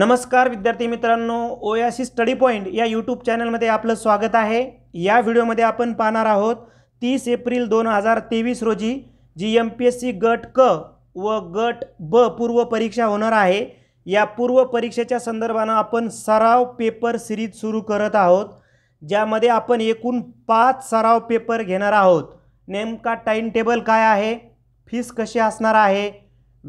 नमस्कार विद्यार्थी मित्रांनो सी स्टडी पॉईंट या यूट्यूब चॅनलमध्ये आपलं स्वागत आहे या व्हिडिओमध्ये आपण पाहणार आहोत तीस एप्रिल दोन हजार तेवीस रोजी जी एम पी एस सी गट क व गट ब पूर्व परीक्षा होणार आहे या पूर्व परीक्षेच्या संदर्भानं आपण सराव पेपर सिरीज सुरू करत आहोत ज्यामध्ये आपण एकूण पाच सराव पेपर घेणार आहोत नेमका टाईम टेबल काय आहे फीस कशी असणार आहे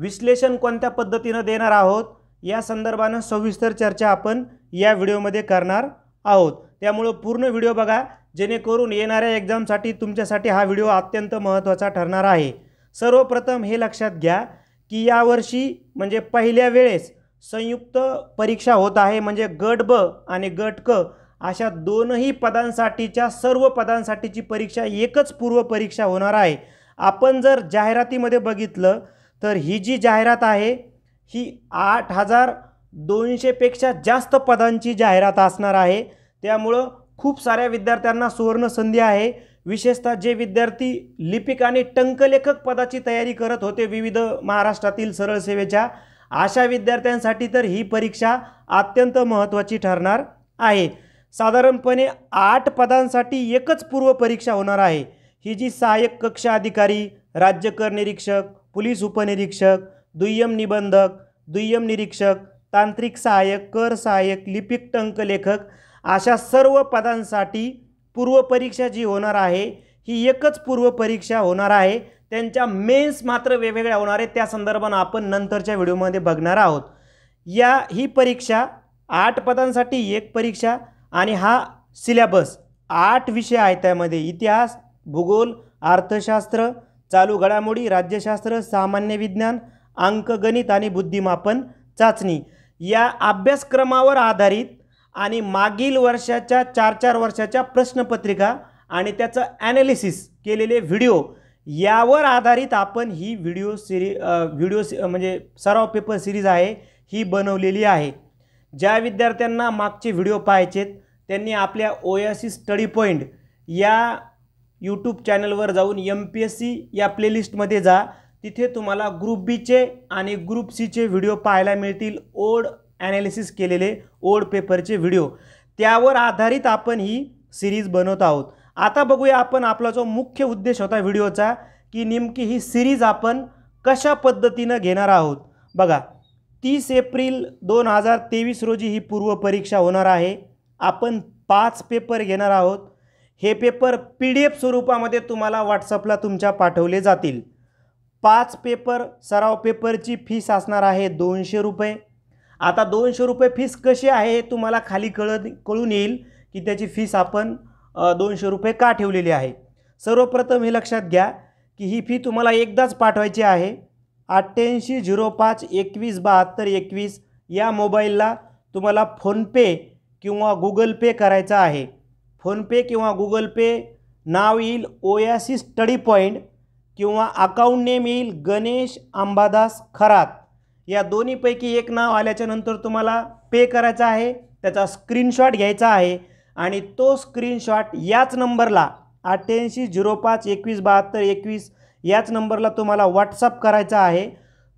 विश्लेषण कोणत्या पद्धतीनं देणार आहोत या संदर्भानं सविस्तर चर्चा आपण या व्हिडिओमध्ये करणार आहोत त्यामुळं पूर्ण व्हिडिओ बघा जेणेकरून येणाऱ्या एक्झामसाठी तुमच्यासाठी हा व्हिडिओ अत्यंत महत्त्वाचा ठरणार आहे सर्वप्रथम हे लक्षात घ्या की यावर्षी म्हणजे पहिल्या वेळेस संयुक्त परीक्षा होत आहे म्हणजे गट ब आणि गट क अशा दोनही पदांसाठीच्या सर्व पदांसाठीची परीक्षा एकच पूर्व परीक्षा होणार आहे आपण जर जाहिरातीमध्ये बघितलं तर ही जी जाहिरात आहे ही आठ हजार दोनशेपेक्षा जास्त पदांची जाहिरात असणार आहे त्यामुळं खूप साऱ्या विद्यार्थ्यांना सुवर्ण संधी आहे विशेषतः जे विद्यार्थी लिपिक आणि टंकलेखक पदाची तयारी करत होते विविध महाराष्ट्रातील सरळ सेवेच्या अशा विद्यार्थ्यांसाठी तर ही परीक्षा अत्यंत महत्त्वाची ठरणार आहे साधारणपणे आठ पदांसाठी एकच पूर्वपरीक्षा होणार आहे ही जी सहाय्यक कक्षा अधिकारी राज्य निरीक्षक पोलीस उपनिरीक्षक दुय्यम निबंधक दुय्यम निरीक्षक तांत्रिक सहाय्यक कर सहाय्यक लिपिक टंकलेखक अशा सर्व पदांसाठी पूर्वपरीक्षा जी होणार आहे ही एकच पूर्वपरीक्षा होणार आहे त्यांच्या मेन्स मात्र वेगवेगळ्या होणार आहे त्या संदर्भानं आपण नंतरच्या व्हिडिओमध्ये बघणार आहोत या ही परीक्षा आठ पदांसाठी एक परीक्षा आणि हा सिलेबस आठ विषय आहेत त्यामध्ये इतिहास भूगोल अर्थशास्त्र चालू घडामोडी राज्यशास्त्र सामान्य विज्ञान अंकगणित आणि बुद्धिमापन चाचणी या अभ्यासक्रमावर आधारित आणि मागील वर्षाच्या चार चार वर्षाच्या प्रश्नपत्रिका आणि त्याचं ॲनालिसिस केलेले व्हिडिओ यावर आधारित आपण ही व्हिडिओ सिरी व्हिडिओ सि म्हणजे सराव पेपर सिरीज आहे ही बनवलेली आहे ज्या विद्यार्थ्यांना मागचे व्हिडिओ पाहायचेत त्यांनी आपल्या सी स्टडी पॉईंट या यूट्यूब चॅनलवर जाऊन एम पी एस सी या प्लेलिस्टमध्ये जा तिथे तुम्हाला ग्रुप बीचे आणि ग्रुप सीचे व्हिडिओ पाहायला मिळतील ओड ॲनालिसिस केलेले ओड पेपरचे व्हिडिओ त्यावर आधारित आपण ही सिरीज बनवत आहोत आता बघूया आपण आपला जो मुख्य उद्देश होता व्हिडिओचा की नेमकी ही सिरीज आपण कशा पद्धतीनं घेणार आहोत बघा तीस एप्रिल दोन हजार तेवीस रोजी ही पूर्वपरीक्षा होणार आहे आपण पाच पेपर घेणार आहोत हे पेपर पी डी एफ स्वरूपामध्ये तुम्हाला व्हॉट्सअपला तुमच्या पाठवले जातील पाच पेपर सराव पेपरची फीस असणार आहे दोनशे रुपये आता दोनशे रुपये फीस कशी आहे तुम्हाला खाली कळ कळून येईल की त्याची फीस आपण दोनशे रुपये का ठेवलेली आहे सर्वप्रथम हे लक्षात घ्या की ही फी तुम्हाला एकदाच पाठवायची आहे अठ्ठ्याऐंशी झिरो पाच एकवीस बहात्तर एकवीस या मोबाईलला तुम्हाला फोनपे किंवा गुगल पे करायचा आहे फोनपे किंवा गुगल पे नाव येईल ओयासी स्टडी पॉईंट किंवा अकाउंट नेम येईल गणेश अंबादास खरात या दोन्हीपैकी एक नाव आल्याच्यानंतर तुम्हाला पे करायचा आहे त्याचा स्क्रीनशॉट घ्यायचा आहे आणि तो स्क्रीनशॉट याच नंबरला अठ्ठ्याऐंशी झिरो पाच एकवीस बहात्तर एकवीस याच नंबरला तुम्हाला व्हॉट्सअप करायचा आहे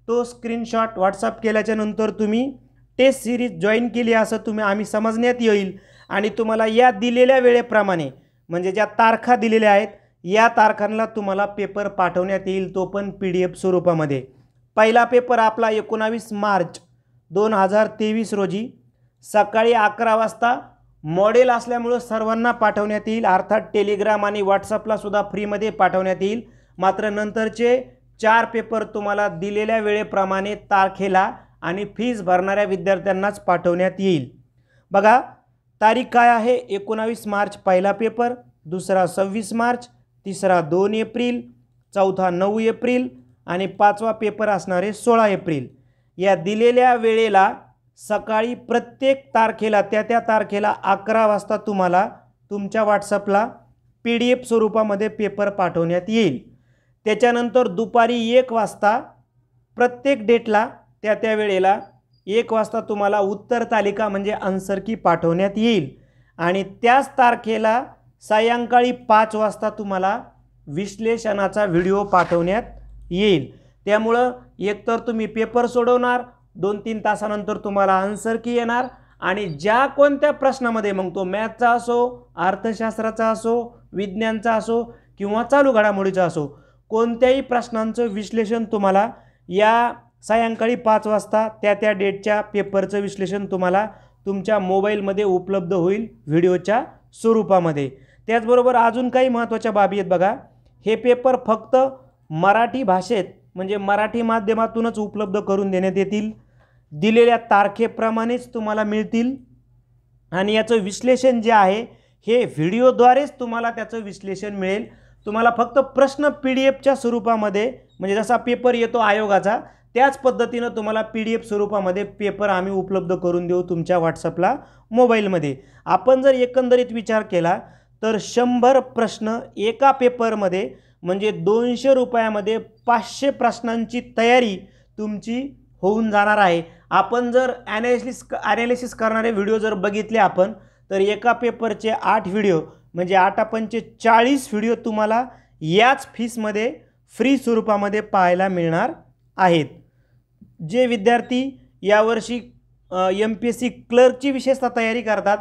तो स्क्रीनशॉट व्हॉट्सअप केल्याच्यानंतर तुम्ही टेस्ट सिरीज जॉईन केली असं तुम्ही आम्ही समजण्यात येईल आणि तुम्हाला या दिलेल्या वेळेप्रमाणे म्हणजे ज्या तारखा दिलेल्या आहेत या तारखांना तुम्हाला पेपर पाठवण्यात येईल तो पण पी डी एफ स्वरूपामध्ये पहिला पेपर आपला एकोणावीस मार्च दोन हजार तेवीस रोजी सकाळी अकरा वाजता मॉडेल असल्यामुळं सर्वांना पाठवण्यात येईल अर्थात टेलिग्राम आणि व्हॉट्सअपलासुद्धा फ्रीमध्ये पाठवण्यात येईल मात्र नंतरचे चार पेपर तुम्हाला दिलेल्या वेळेप्रमाणे तारखेला आणि फीज भरणाऱ्या विद्यार्थ्यांनाच पाठवण्यात येईल बघा तारीख काय आहे एकोणावीस मार्च पहिला पेपर दुसरा सव्वीस मार्च तिसरा दोन एप्रिल चौथा नऊ एप्रिल आणि पाचवा पेपर असणारे सोळा एप्रिल या दिलेल्या वेळेला सकाळी प्रत्येक तारखेला त्या त्या तारखेला अकरा वाजता तुम्हाला तुमच्या व्हॉट्सअपला पी डी एफ स्वरूपामध्ये पेपर पाठवण्यात येईल त्याच्यानंतर दुपारी एक वाजता प्रत्येक डेटला त्या त्या वेळेला एक वाजता तुम्हाला उत्तर तालिका म्हणजे आन्सर की पाठवण्यात येईल आणि त्याच तारखेला सायंकाळी पाच वाजता तुम्हाला विश्लेषणाचा व्हिडिओ पाठवण्यात येईल त्यामुळं एकतर तुम्ही पेपर सोडवणार दोन तीन तासानंतर तुम्हाला आन्सर की येणार आणि ज्या कोणत्या प्रश्नामध्ये मग तो मॅथचा असो अर्थशास्त्राचा असो विज्ञानचा असो किंवा चालू घडामोडीचा असो कोणत्याही प्रश्नांचं विश्लेषण तुम्हाला या सायंकाळी पाच वाजता त्या त्या डेटच्या पेपरचं विश्लेषण तुम्हाला तुमच्या मोबाईलमध्ये उपलब्ध होईल व्हिडिओच्या स्वरूपामध्ये त्याचबरोबर अजून काही महत्त्वाच्या बाबी आहेत बघा हे पेपर फक्त मराठी भाषेत म्हणजे मराठी माध्यमातूनच उपलब्ध करून देण्यात येतील दिलेल्या तारखेप्रमाणेच तुम्हाला मिळतील आणि याचं विश्लेषण जे आहे हे व्हिडिओद्वारेच तुम्हाला त्याचं विश्लेषण मिळेल तुम्हाला फक्त प्रश्न पी डी एफच्या स्वरूपामध्ये म्हणजे जसा पेपर येतो आयोगाचा त्याच पद्धतीनं तुम्हाला पी डी एफ स्वरूपामध्ये पेपर आम्ही उपलब्ध करून देऊ तुमच्या व्हॉट्सअपला मोबाईलमध्ये आपण जर एकंदरीत विचार केला तर शंभर प्रश्न एका पेपरमध्ये म्हणजे दोनशे रुपयामध्ये पाचशे प्रश्नांची तयारी तुमची होऊन जाणार आहे आपण जर ॲनालिसिस ॲनालिसिस करणारे व्हिडिओ जर बघितले आपण तर एका पेपरचे आठ व्हिडिओ म्हणजे आठ आपणचे चाळीस व्हिडिओ तुम्हाला याच फीसमध्ये फ्री स्वरूपामध्ये पाहायला मिळणार आहेत जे विद्यार्थी यावर्षी एम पी एस सी क्लर्कची विशेषतः तयारी करतात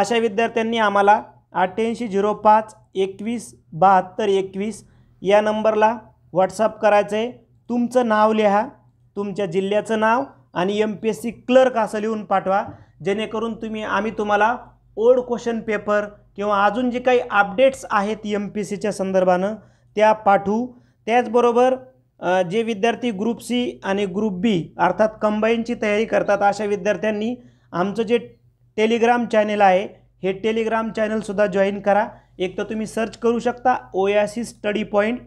अशा विद्यार्थ्यांनी आम्हाला अठ्ठ्याऐंशी झिरो पाच एकवीस बहात्तर एकवीस या नंबरला व्हॉट्सअप करायचं आहे तुमचं नाव लिहा तुमच्या जिल्ह्याचं नाव आणि M P S C clerk असं लिहून पाठवा जेणेकरून तुम्ही आम्ही तुम्हाला ओल्ड क्वेश्चन पेपर किंवा अजून जे काही अपडेट्स आहेत एम पी एस सीच्या संदर्भानं त्या पाठवू त्याचबरोबर जे विद्यार्थी ग्रुप सी आणि ग्रुप बी अर्थात कंबाईनची तयारी करतात अशा विद्यार्थ्यांनी आमचं जे टेलिग्राम चॅनेल आहे हे टेलिग्राम चॅनलसुद्धा जॉईन करा एक तर तुम्ही सर्च करू शकता सी स्टडी पॉईंट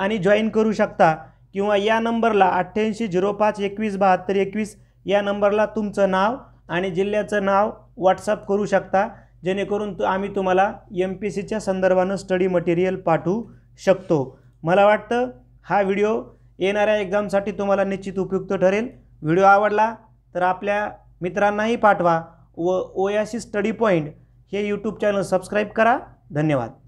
आणि जॉईन करू शकता किंवा या नंबरला अठ्ठ्याऐंशी झिरो पाच एकवीस बहात्तर एकवीस या नंबरला तुमचं नाव आणि जिल्ह्याचं नाव व्हॉट्सअप करू शकता जेणेकरून तु आम्ही तुम्हाला एम पी सीच्या संदर्भानं स्टडी मटेरियल पाठवू शकतो मला वाटतं हा व्हिडिओ येणाऱ्या एक्झामसाठी तुम्हाला निश्चित उपयुक्त ठरेल व्हिडिओ आवडला तर आपल्या मित्रांनाही पाठवा व सी स्टडी पॉईंट हे यूट्यूब चॅनल सबस्क्राईब करा धन्यवाद